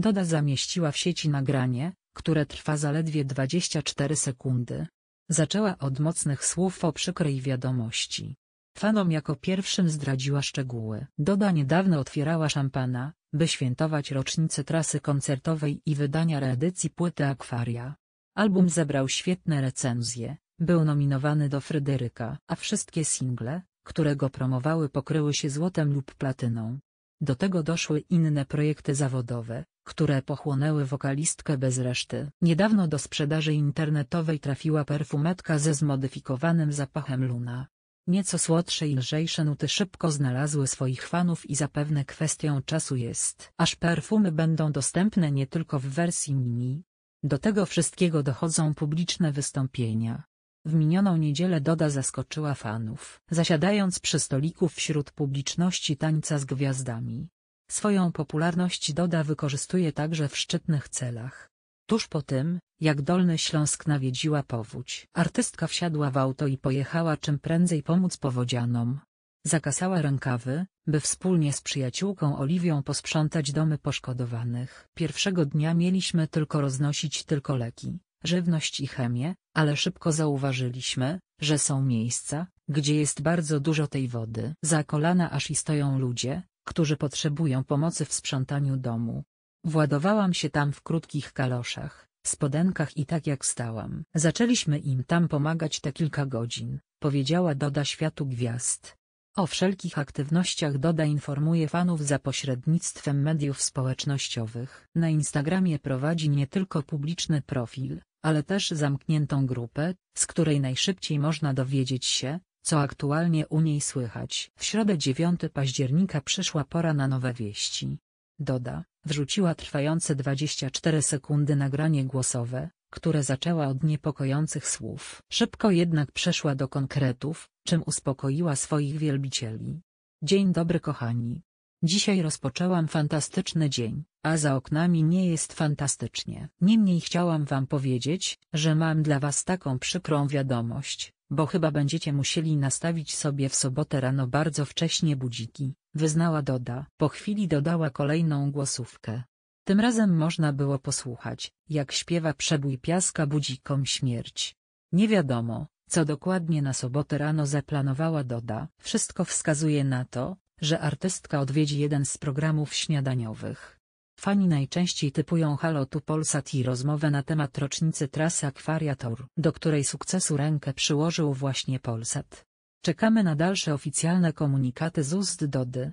Doda zamieściła w sieci nagranie, które trwa zaledwie 24 sekundy. Zaczęła od mocnych słów o przykrej wiadomości. Fanom jako pierwszym zdradziła szczegóły. Doda niedawno otwierała szampana, by świętować rocznicę trasy koncertowej i wydania reedycji płyty Akwaria. Album zebrał świetne recenzje, był nominowany do Fryderyka, a wszystkie single, które go promowały pokryły się złotem lub platyną. Do tego doszły inne projekty zawodowe, które pochłonęły wokalistkę bez reszty. Niedawno do sprzedaży internetowej trafiła perfumetka ze zmodyfikowanym zapachem Luna. Nieco słodsze i lżejsze nuty szybko znalazły swoich fanów i zapewne kwestią czasu jest. Aż perfumy będą dostępne nie tylko w wersji mini. Do tego wszystkiego dochodzą publiczne wystąpienia w minioną niedzielę Doda zaskoczyła fanów, zasiadając przy stoliku wśród publiczności tańca z gwiazdami. Swoją popularność Doda wykorzystuje także w szczytnych celach. Tuż po tym, jak Dolny Śląsk nawiedziła powódź, artystka wsiadła w auto i pojechała czym prędzej pomóc powodzianom. Zakasała rękawy, by wspólnie z przyjaciółką Oliwią posprzątać domy poszkodowanych. Pierwszego dnia mieliśmy tylko roznosić tylko leki, żywność i chemię, ale szybko zauważyliśmy, że są miejsca, gdzie jest bardzo dużo tej wody. Za kolana aż i stoją ludzie, którzy potrzebują pomocy w sprzątaniu domu. Władowałam się tam w krótkich kaloszach, spodenkach i tak jak stałam. Zaczęliśmy im tam pomagać te kilka godzin, powiedziała Doda Światu Gwiazd. O wszelkich aktywnościach Doda informuje fanów za pośrednictwem mediów społecznościowych. Na Instagramie prowadzi nie tylko publiczny profil, ale też zamkniętą grupę, z której najszybciej można dowiedzieć się, co aktualnie u niej słychać. W środę 9 października przyszła pora na nowe wieści. Doda, wrzuciła trwające 24 sekundy nagranie głosowe, które zaczęła od niepokojących słów. Szybko jednak przeszła do konkretów, czym uspokoiła swoich wielbicieli. Dzień dobry kochani. Dzisiaj rozpoczęłam fantastyczny dzień, a za oknami nie jest fantastycznie. Niemniej chciałam wam powiedzieć, że mam dla was taką przykrą wiadomość, bo chyba będziecie musieli nastawić sobie w sobotę rano bardzo wcześnie budziki, wyznała Doda. Po chwili dodała kolejną głosówkę. Tym razem można było posłuchać, jak śpiewa przebój piaska budzikom śmierć. Nie wiadomo, co dokładnie na sobotę rano zaplanowała Doda. Wszystko wskazuje na to, że artystka odwiedzi jeden z programów śniadaniowych. Fani najczęściej typują Halo tu Polsat i rozmowę na temat rocznicy trasy Akwariator, do której sukcesu rękę przyłożył właśnie Polsat. Czekamy na dalsze oficjalne komunikaty z ust Dody,